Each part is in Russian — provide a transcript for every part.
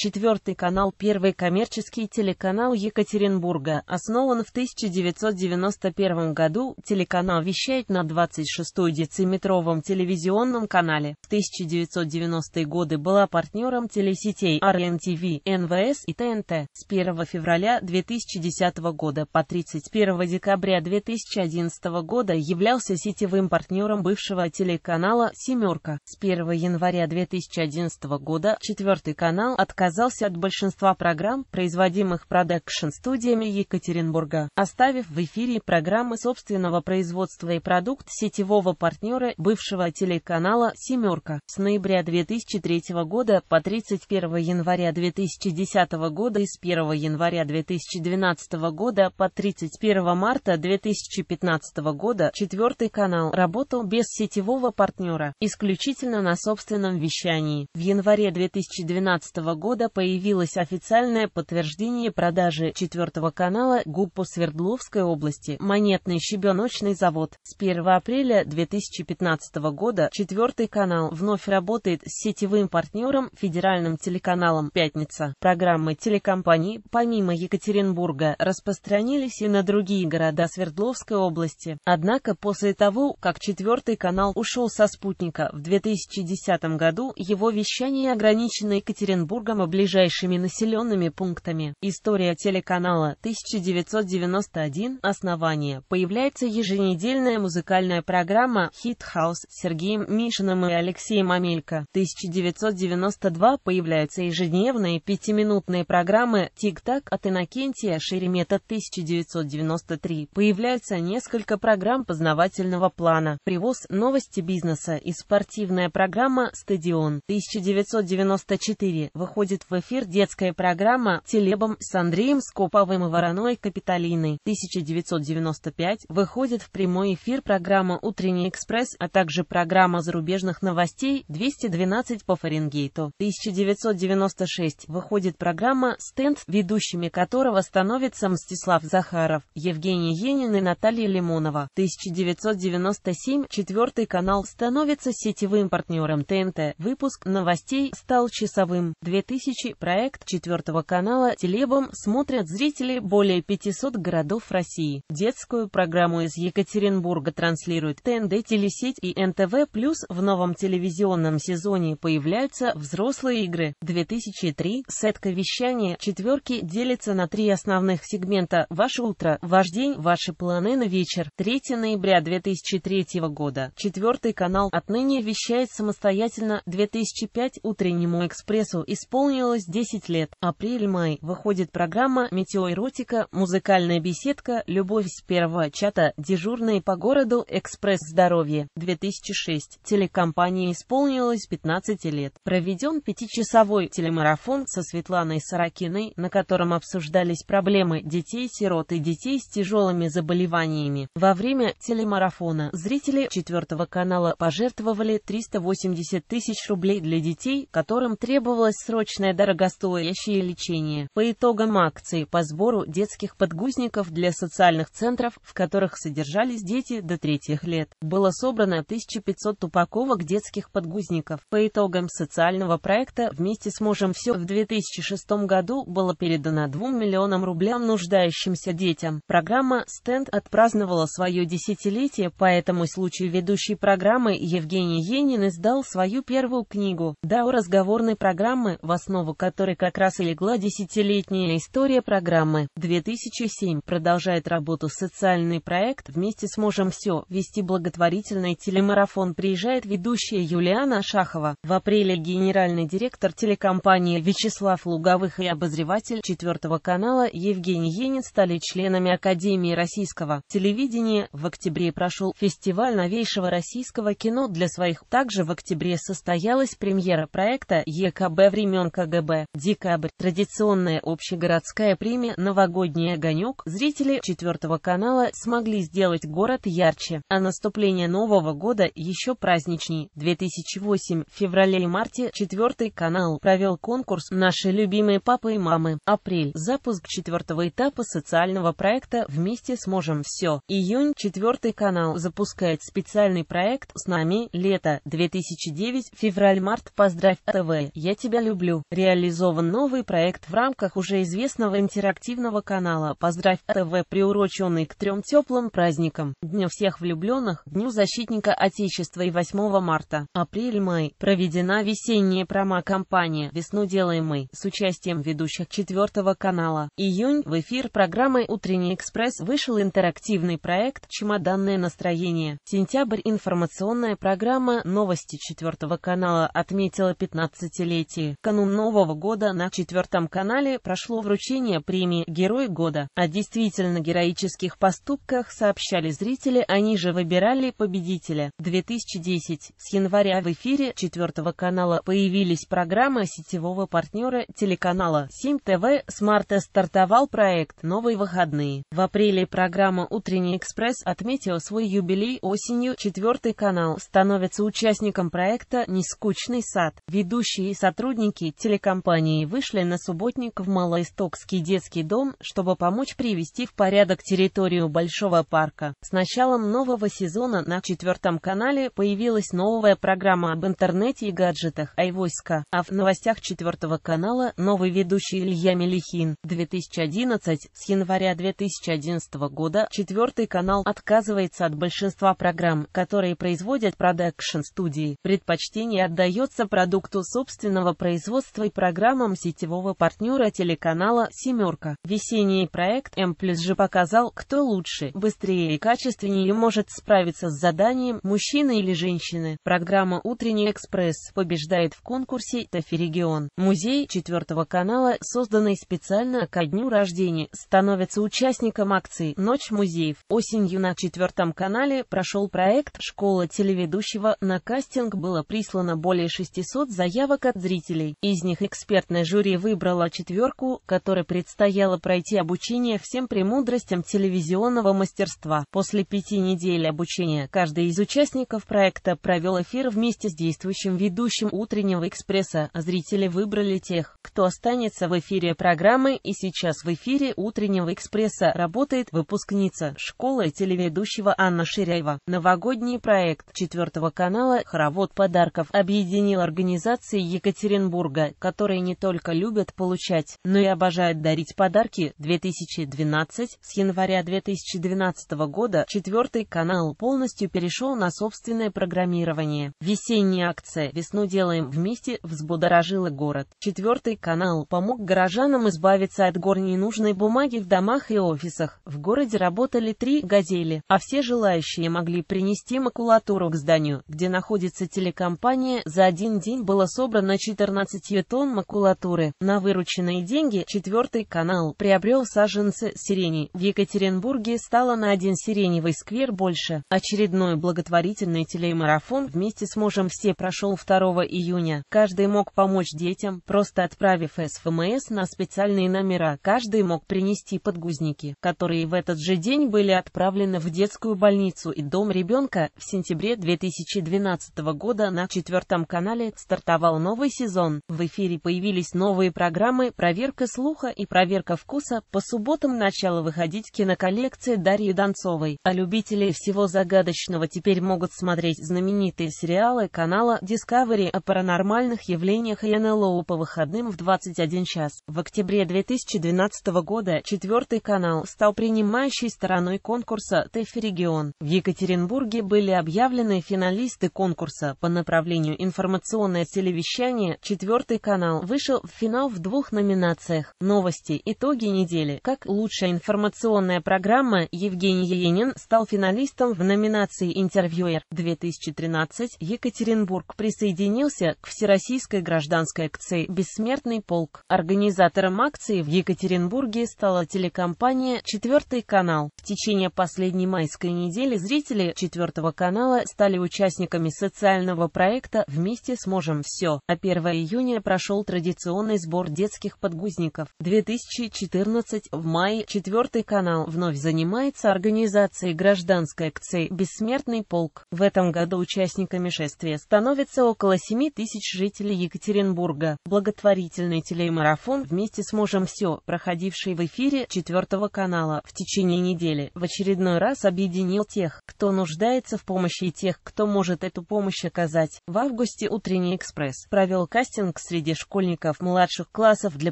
Четвертый канал – первый коммерческий телеканал Екатеринбурга, основан в 1991 году, телеканал вещает на 26-й дециметровом телевизионном канале. В 1990-е годы была партнером телесетей Арлен НВС и ТНТ. С 1 февраля 2010 года по 31 декабря 2011 года являлся сетевым партнером бывшего телеканала «Семерка». С 1 января 2011 года четвертый канал отказался отказался от большинства программ, производимых продакшн-студиями Екатеринбурга, оставив в эфире программы собственного производства и продукт сетевого партнера бывшего телеканала «Семерка». С ноября 2003 года по 31 января 2010 года и с 1 января 2012 года по 31 марта 2015 года четвертый канал работал без сетевого партнера, исключительно на собственном вещании. В январе 2012 года года появилось официальное подтверждение продажи четвертого канала ГУПу Свердловской области «Монетный щебеночный завод». С 1 апреля 2015 года четвертый канал вновь работает с сетевым партнером федеральным телеканалом «Пятница». Программы телекомпании, помимо Екатеринбурга, распространились и на другие города Свердловской области. Однако после того, как четвертый канал ушел со спутника в 2010 году, его вещание ограничено Екатеринбургом и ближайшими населенными пунктами. История телеканала 1991 «Основание» появляется еженедельная музыкальная программа «Хит Хаус» с Сергеем Мишиным и Алексеем Амелько. 1992 появляются ежедневные пятиминутные программы «Тик-так» от Иннокентия Шеремета 1993. Появляются несколько программ познавательного плана «Привоз», «Новости бизнеса» и спортивная программа «Стадион» 1994. Выходит выходит в эфир детская программа «Телебом» с Андреем Скоповым и Вороной Капитолиной. 1995 выходит в прямой эфир программа «Утренний экспресс», а также программа зарубежных новостей «212 по Фаренгейту». 1996 выходит программа «Стенд», ведущими которого становятся Мстислав Захаров, Евгений Енин и Наталья Лимонова. 1997 четвертый канал становится сетевым партнером ТНТ. Выпуск новостей стал часовым. 2000 тысячи проект четвертого канала Телебом смотрят зрители более 500 городов России. Детскую программу из Екатеринбурга транслируют ТНД Телесеть и НТВ+. плюс. В новом телевизионном сезоне появляются взрослые игры. 2003. Сетка вещания четверки делится на три основных сегмента «Ваше утро», «Ваш день», «Ваши планы на вечер». 3 ноября 2003 года. Четвертый канал отныне вещает самостоятельно 2005 утреннему экспрессу исполнил исполнилось 10 лет. Апрель-май выходит программа «Метеоэротика», «Музыкальная беседка», «Любовь с первого чата», «Дежурные по городу», «Экспресс Здоровье. 2006. Телекомпании исполнилось 15 лет. Проведен пятичасовой телемарафон со Светланой Сорокиной, на котором обсуждались проблемы детей-сирот и детей с тяжелыми заболеваниями. Во время телемарафона зрители 4 канала пожертвовали 380 тысяч рублей для детей, которым требовалась срочная бесплатное дорогостоящее лечение. По итогам акции по сбору детских подгузников для социальных центров, в которых содержались дети до третьих лет, было собрано 1500 упаковок детских подгузников. По итогам социального проекта «Вместе сможем все» в 2006 году было передано 2 миллионам рублям нуждающимся детям. Программа «Стенд» отпраздновала свое десятилетие, поэтому этому случаю ведущий программы Евгений Енин издал свою первую книгу «Дао разговорной программы» в основе основу которой как раз и легла десятилетняя история программы. 2007 продолжает работу социальный проект «Вместе сможем все». Вести благотворительный телемарафон приезжает ведущая Юлиана Шахова. В апреле генеральный директор телекомпании Вячеслав Луговых и обозреватель четвертого канала Евгений Енин стали членами Академии российского телевидения. В октябре прошел фестиваль новейшего российского кино для своих. Также в октябре состоялась премьера проекта ЕКБ времен КГБ. Декабрь. Традиционная общегородская премия «Новогодний огонек» зрители четвертого канала смогли сделать город ярче, а наступление Нового года еще праздничней. 2008. В феврале и марте четвертый канал провел конкурс «Наши любимые папы и мамы». Апрель. Запуск четвертого этапа социального проекта «Вместе сможем все». Июнь. Четвертый канал запускает специальный проект «С нами лето 2009 февраль-март поздравь ТВ. Я тебя люблю. Реализован новый проект в рамках уже известного интерактивного канала «Поздравь ТВ», приуроченный к трем теплым праздникам – Дню всех влюбленных, Дню защитника Отечества и 8 марта, апрель-май. Проведена весенняя промо-компания «Весну делаем мы» с участием ведущих четвертого канала. Июнь в эфир программы «Утренний экспресс» вышел интерактивный проект «Чемоданное настроение». Сентябрь информационная программа «Новости четвертого канала» отметила 15-летие. Канун Нового года на четвертом канале прошло вручение премии «Герой года». О действительно героических поступках сообщали зрители, они же выбирали победителя. 2010. С января в эфире четвертого канала появились программы сетевого партнера телеканала 7 ТВ. С марта стартовал проект «Новые выходные». В апреле программа «Утренний экспресс» отметила свой юбилей осенью. Четвертый канал становится участником проекта «Нескучный сад». Ведущие и сотрудники телеканала компании вышли на субботник в Малоистокский детский дом, чтобы помочь привести в порядок территорию Большого парка. С началом нового сезона на четвертом канале появилась новая программа об интернете и гаджетах «Айвойска», а в новостях четвертого канала новый ведущий Илья Мелихин. 2011 с января 2011 года четвертый канал отказывается от большинства программ, которые производят продакшн-студии. Предпочтение отдается продукту собственного производства агентства и программам сетевого партнера телеканала «Семерка». Весенний проект «М плюс же» показал, кто лучше, быстрее и качественнее может справиться с заданием мужчины или женщины. Программа «Утренний экспресс» побеждает в конкурсе «Тафирегион». Музей четвертого канала, созданный специально ко дню рождения, становится участником акции «Ночь музеев». Осенью на четвертом канале прошел проект «Школа телеведущего». На кастинг было прислано более 600 заявок от зрителей. Из них экспертное жюри выбрало четверку, которой предстояло пройти обучение всем премудростям телевизионного мастерства. После пяти недель обучения каждый из участников проекта провел эфир вместе с действующим ведущим утреннего экспресса, а зрители выбрали тех, кто останется в эфире программы и сейчас в эфире утреннего экспресса работает выпускница школы телеведущего Анна Ширяева. Новогодний проект четвертого канала «Хоровод подарков» объединил организации Екатеринбурга, которые не только любят получать, но и обожают дарить подарки. 2012 С января 2012 года четвертый канал полностью перешел на собственное программирование. Весенняя акция «Весну делаем вместе» взбудоражила город. Четвертый канал помог горожанам избавиться от гор ненужной бумаги в домах и офисах. В городе работали три «Газели», а все желающие могли принести макулатуру к зданию, где находится телекомпания. За один день было собрано 14 тон макулатуры. На вырученные деньги четвертый канал приобрел саженцы сирени. В Екатеринбурге стало на один сиреневый сквер больше. Очередной благотворительный телемарафон вместе с мужем все прошел 2 июня. Каждый мог помочь детям, просто отправив СФМС эм на специальные номера. Каждый мог принести подгузники, которые в этот же день были отправлены в детскую больницу и дом ребенка. В сентябре 2012 года на четвертом канале стартовал новый сезон. Вы эфире появились новые программы «Проверка слуха» и «Проверка вкуса». По субботам начала выходить киноколлекция Дарьи Донцовой, а любители всего загадочного теперь могут смотреть знаменитые сериалы канала Discovery о паранормальных явлениях и НЛО по выходным в 21 час. В октябре 2012 года четвертый канал стал принимающей стороной конкурса ТЭФИ регион. В Екатеринбурге были объявлены финалисты конкурса по направлению информационное телевещание. Четвертый телеканал вышел в финал в двух номинациях «Новости. Итоги недели». Как лучшая информационная программа, Евгений Енин стал финалистом в номинации «Интервьюер-2013». Екатеринбург присоединился к Всероссийской гражданской акции «Бессмертный полк». Организатором акции в Екатеринбурге стала телекомпания «Четвертый канал». В течение последней майской недели зрители «Четвертого канала» стали участниками социального проекта «Вместе сможем все», а 1 июня прошел традиционный сбор детских подгузников. 2014 в мае четвертый канал вновь занимается организацией гражданской акции «Бессмертный полк». В этом году участниками шествия становится около 7 тысяч жителей Екатеринбурга. Благотворительный телемарафон «Вместе с мужем все», проходивший в эфире четвертого канала в течение недели, в очередной раз объединил тех, кто нуждается в помощи и тех, кто может эту помощь оказать. В августе «Утренний экспресс» провел кастинг среди среди школьников младших классов для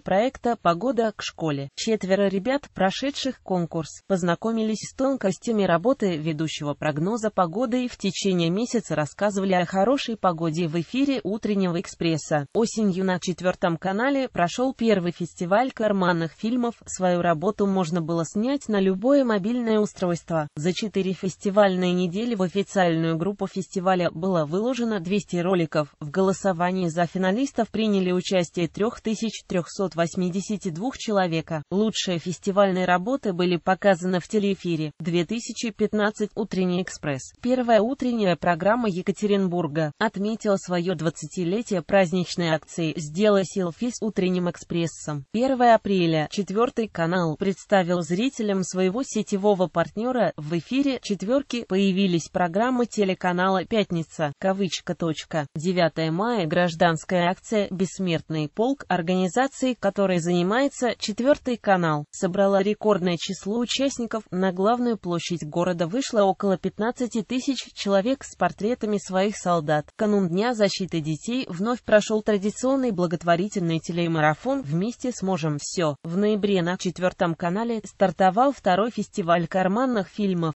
проекта «Погода к школе». Четверо ребят, прошедших конкурс, познакомились с тонкостями работы ведущего прогноза погоды и в течение месяца рассказывали о хорошей погоде в эфире «Утреннего экспресса». Осенью на четвертом канале прошел первый фестиваль карманных фильмов. Свою работу можно было снять на любое мобильное устройство. За четыре фестивальные недели в официальную группу фестиваля было выложено 200 роликов. В голосовании за финалистов приняли приняли участие 3382 человека. Лучшие фестивальные работы были показаны в телеэфире. 2015 «Утренний экспресс». Первая утренняя программа Екатеринбурга отметила свое 20-летие праздничной акции «Сделай с утренним экспрессом». 1 апреля четвертый канал представил зрителям своего сетевого партнера. В эфире четверки появились программы телеканала «Пятница», кавычка, 9 мая гражданская акция «Без «Бессмертный полк», организации, которой занимается «Четвертый канал», собрала рекордное число участников. На главную площадь города вышло около 15 тысяч человек с портретами своих солдат. Канун Дня защиты детей вновь прошел традиционный благотворительный телемарафон «Вместе сможем все». В ноябре на четвертом канале стартовал второй фестиваль карманных фильмов